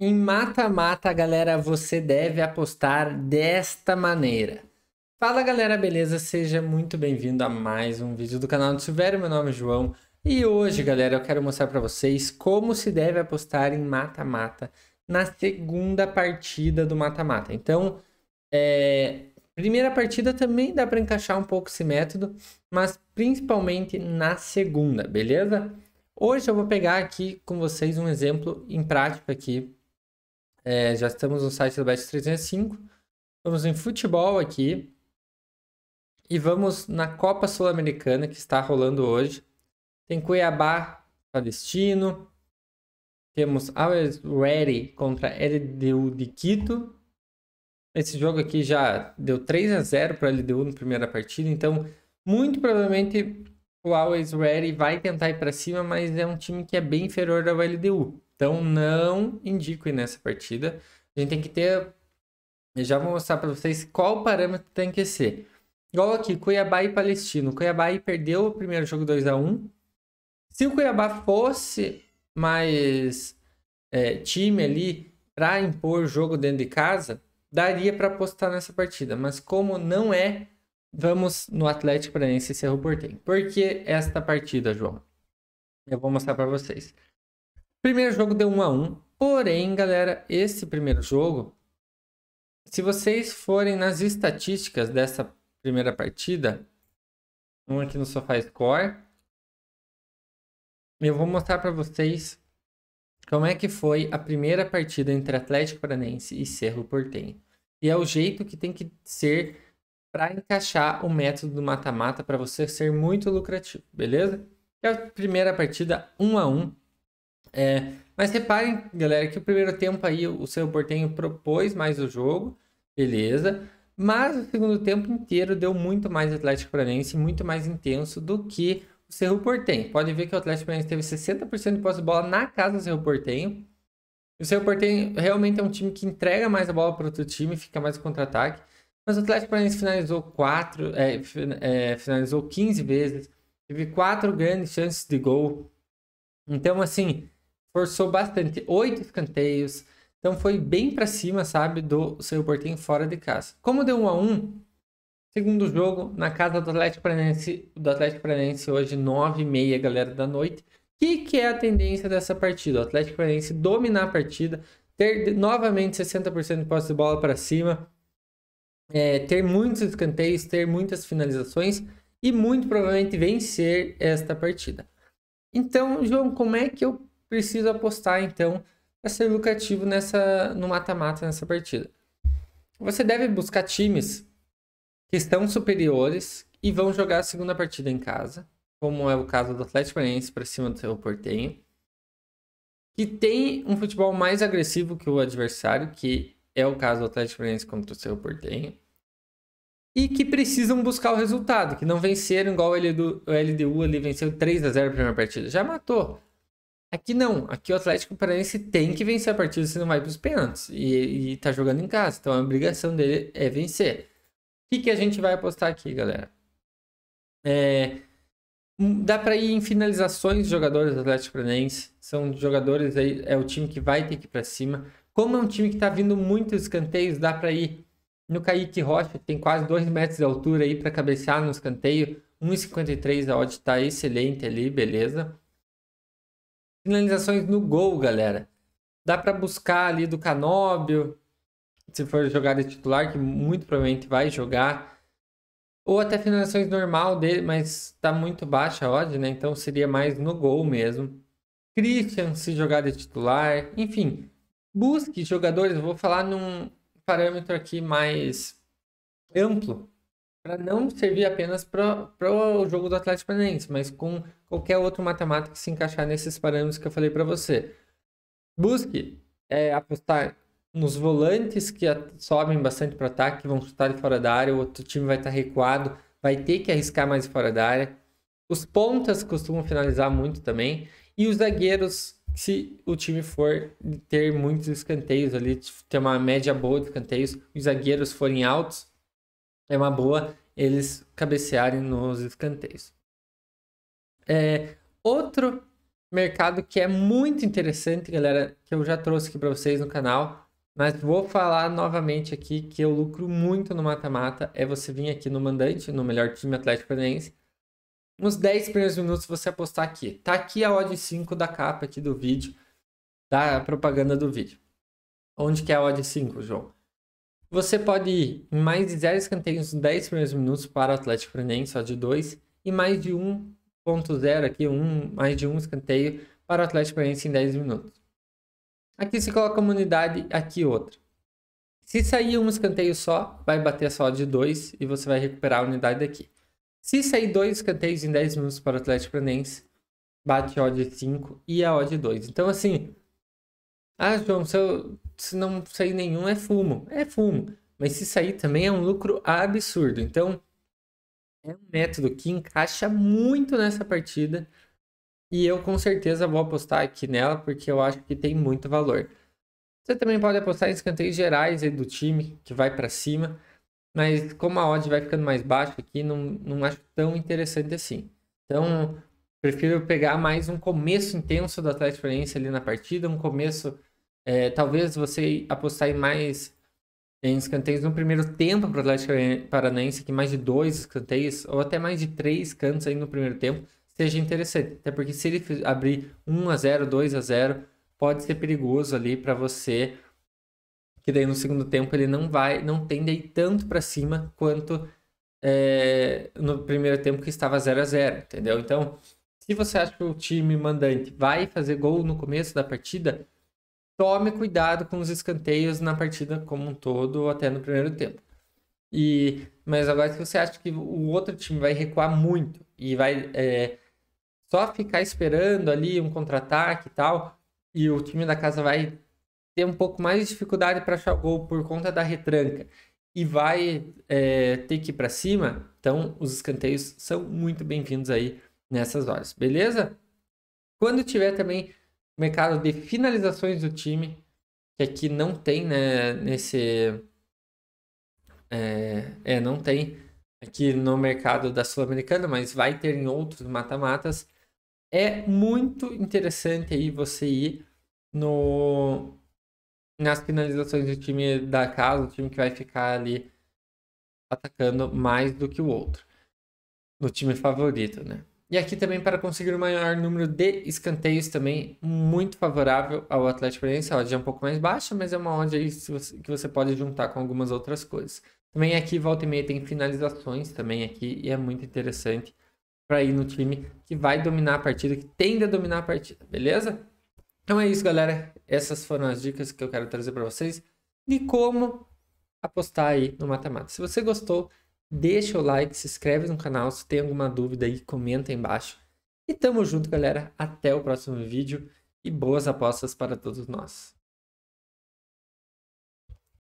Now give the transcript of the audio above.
Em mata-mata, galera, você deve apostar desta maneira. Fala galera, beleza? Seja muito bem-vindo a mais um vídeo do canal do Silvério, meu nome é João. E hoje, galera, eu quero mostrar para vocês como se deve apostar em mata-mata na segunda partida do mata-mata. Então, é... primeira partida também dá para encaixar um pouco esse método, mas principalmente na segunda, beleza? Hoje eu vou pegar aqui com vocês um exemplo em prática aqui é, já estamos no site do Bet305. Vamos em futebol aqui. E vamos na Copa Sul-Americana que está rolando hoje. Tem Cuiabá, Palestino. Temos Always Ready contra LDU de Quito. Esse jogo aqui já deu 3 a 0 para a LDU na primeira partida, então muito provavelmente o Always Ready vai tentar ir para cima, mas é um time que é bem inferior ao LDU. Então não indico ir nessa partida. A gente tem que ter. Eu já vou mostrar para vocês qual parâmetro tem que ser. Igual aqui, Cuiabá e Palestino. Cuiabá perdeu o primeiro jogo 2 a 1 Se o Cuiabá fosse mais é, time ali para impor jogo dentro de casa, daria para apostar nessa partida. Mas como não é, vamos no Atlético Paranaense e Cerro Porteño. Por que esta partida, João? Eu vou mostrar para vocês. Primeiro jogo deu 1 a 1 Porém, galera, esse primeiro jogo, se vocês forem nas estatísticas dessa primeira partida, um aqui no Sofá Score, eu vou mostrar para vocês como é que foi a primeira partida entre Atlético Paranense e Cerro Portenho. E é o jeito que tem que ser para encaixar o método do mata-mata para você ser muito lucrativo, beleza? É a primeira partida 1 um a 1 um, é, mas reparem, galera, que o primeiro tempo aí o seu Portenho propôs mais o jogo, beleza. Mas o segundo tempo inteiro deu muito mais Atlético Paranaense, muito mais intenso do que o Cerro Portenho. Pode ver que o Atlético Paranaense teve 60% de posse de bola na casa do Cerro Portenho. O Cerro Portenho realmente é um time que entrega mais a bola para outro time, fica mais contra-ataque. Mas o Atlético Paranaense finalizou quatro é, é, finalizou 15 vezes, teve quatro grandes chances de gol. Então, assim, forçou bastante, oito escanteios. Então foi bem para cima, sabe, do seu Portinho fora de casa. Como deu 1 um a 1 um, segundo jogo na casa do Atlético Paranaense, do Atlético Paranaense hoje 9 e meia, galera da noite. O que, que é a tendência dessa partida? O Atlético Paranaense dominar a partida, ter novamente 60% de posse de bola para cima, é, ter muitos escanteios, ter muitas finalizações e muito provavelmente vencer esta partida. Então, João, como é que eu preciso apostar então para ser lucrativo nessa, no mata-mata nessa partida. Você deve buscar times que estão superiores e vão jogar a segunda partida em casa, como é o caso do Atlético Paranaense para cima do seu Portenho, que tem um futebol mais agressivo que o adversário, que é o caso do Atlético Paranaense contra o seu Portenho, e que precisam buscar o resultado, que não venceram igual o LDU, LDU ali venceu 3 a 0 na primeira partida, já matou. Aqui não, aqui o Atlético Paranaense tem que vencer a partida senão vai para os pênaltis. E, está jogando em casa, então a obrigação dele é vencer. O que, que a gente vai apostar aqui, galera? É, hum, dá para ir em finalizações jogadores do Atlético Paranaense. São jogadores aí, é o time que vai ter que ir para cima. Como é um time que está vindo muitos escanteios, dá para ir no Kaique Rocha, tem quase 2 metros de altura aí para cabecear no escanteio. 1,53 a odd está excelente ali, beleza finalizações no gol, galera. Dá para buscar ali do Canóbio, se for jogar de titular, que muito provavelmente vai jogar. Ou até finalizações normal dele, mas tá muito baixa a odd, né? Então seria mais no gol mesmo. Christian se jogar de titular, enfim. Busque jogadores, vou falar num parâmetro aqui mais amplo para não servir apenas para o jogo do Atlético Paranaense, mas com qualquer outro matemático que se encaixar nesses parâmetros que eu falei para você. Busque é, apostar nos volantes que sobem bastante para o ataque, vão chutar de fora da área, o outro time vai estar tá recuado, vai ter que arriscar mais fora da área. Os pontas costumam finalizar muito também. E os zagueiros, se o time for ter muitos escanteios ali, ter uma média boa de escanteios, os zagueiros forem altos, é uma boa eles cabecearem nos escanteios. É, outro mercado que é muito interessante, galera, que eu já trouxe aqui para vocês no canal, mas vou falar novamente aqui que eu lucro muito no mata-mata, é você vir aqui no mandante, no melhor time Atlético Paranaense, nos 10 primeiros minutos você apostar aqui. Tá aqui a odd 5 da capa aqui do vídeo, da propaganda do vídeo. Onde que é a odd 5, João? Você pode ir em mais de 0 escanteios nos 10 primeiros minutos para o Atlético Paranaense, só de 2, e mais de 1.0 aqui, um, mais de 1 escanteio para o Atlético Paranaense em 10 minutos. Aqui se coloca uma unidade, aqui outra. Se sair um escanteio só, vai bater só de 2 e você vai recuperar a unidade aqui. Se sair dois escanteios em 10 minutos para o Atlético Paranaense, bate a de 5 e a odd 2. Então, assim, ah, João, se, eu, se não sair nenhum é fumo. É fumo. Mas se sair também é um lucro absurdo. Então, é um método que encaixa muito nessa partida. E eu com certeza vou apostar aqui nela, porque eu acho que tem muito valor. Você também pode apostar em escanteios gerais do time, que vai para cima. Mas como a odd vai ficando mais baixa aqui, não, não acho tão interessante assim. Então, prefiro pegar mais um começo intenso do Atlético Paranaense ali na partida, um começo. É, talvez você apostar em mais em escanteios no primeiro tempo para o Atlético Paranaense, que mais de dois escanteios, ou até mais de três cantos aí no primeiro tempo, seja interessante. Até porque se ele abrir 1 a 0 2 a 0 pode ser perigoso ali para você, que daí no segundo tempo ele não vai, não tende aí tanto para cima quanto é, no primeiro tempo que estava 0 a 0 entendeu? Então, se você acha que o time mandante vai fazer gol no começo da partida, tome cuidado com os escanteios na partida como um todo, ou até no primeiro tempo. E, mas agora se você acha que o outro time vai recuar muito e vai é, só ficar esperando ali um contra-ataque e tal, e o time da casa vai ter um pouco mais de dificuldade para achar gol por conta da retranca e vai é, ter que ir para cima, então os escanteios são muito bem-vindos aí nessas horas, beleza? Quando tiver também mercado de finalizações do time, que aqui não tem, né, nesse... É, é não tem aqui no mercado da Sul-Americana, mas vai ter em outros mata-matas. É muito interessante aí você ir no nas finalizações do time da casa, o time que vai ficar ali atacando mais do que o outro. No time favorito, né? E aqui também para conseguir o maior número de escanteios também, muito favorável ao Atlético Paranaense. A odd é um pouco mais baixa, mas é uma odd aí que você pode juntar com algumas outras coisas. Também aqui, volta e meia, tem finalizações também aqui, e é muito interessante para ir no time que vai dominar a partida, que tende a dominar a partida, beleza? Então é isso, galera. Essas foram as dicas que eu quero trazer para vocês de como apostar aí no mata-mata. Se você gostou, Deixa o like, se inscreve no canal. Se tem alguma dúvida aí, comenta aí embaixo. E tamo junto, galera. Até o próximo vídeo e boas apostas para todos nós.